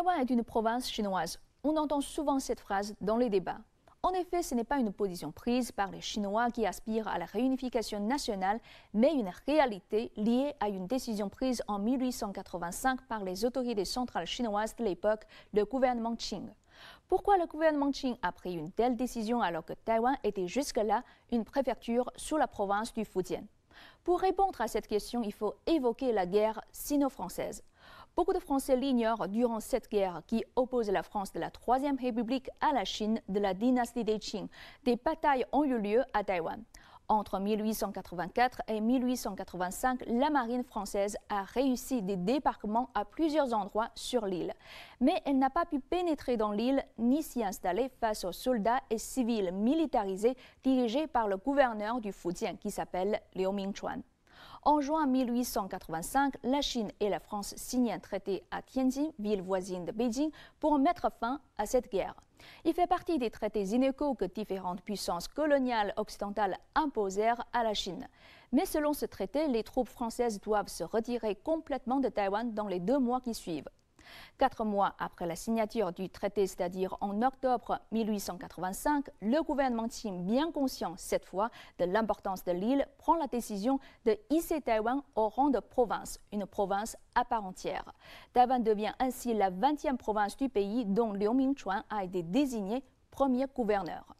Taïwan est une province chinoise. On entend souvent cette phrase dans les débats. En effet, ce n'est pas une position prise par les Chinois qui aspirent à la réunification nationale, mais une réalité liée à une décision prise en 1885 par les autorités centrales chinoises de l'époque, le gouvernement Qing. Pourquoi le gouvernement Qing a pris une telle décision alors que Taïwan était jusque-là une préfecture sous la province du Fujian Pour répondre à cette question, il faut évoquer la guerre sino-française. Beaucoup de Français l'ignorent durant cette guerre qui oppose la France de la Troisième République à la Chine de la dynastie des Qing. Des batailles ont eu lieu à Taïwan. Entre 1884 et 1885, la marine française a réussi des débarquements à plusieurs endroits sur l'île. Mais elle n'a pas pu pénétrer dans l'île ni s'y installer face aux soldats et civils militarisés dirigés par le gouverneur du Fujian qui s'appelle Liu Mingchuan. En juin 1885, la Chine et la France signent un traité à Tianjin, ville voisine de Beijing, pour mettre fin à cette guerre. Il fait partie des traités inégaux que différentes puissances coloniales occidentales imposèrent à la Chine. Mais selon ce traité, les troupes françaises doivent se retirer complètement de Taïwan dans les deux mois qui suivent. Quatre mois après la signature du traité, c'est-à-dire en octobre 1885, le gouvernement Qing, bien conscient cette fois de l'importance de l'île, prend la décision de hisser Taïwan au rang de province, une province à part entière. Taïwan devient ainsi la 20e province du pays dont Liu Mingchuan a été désigné premier gouverneur.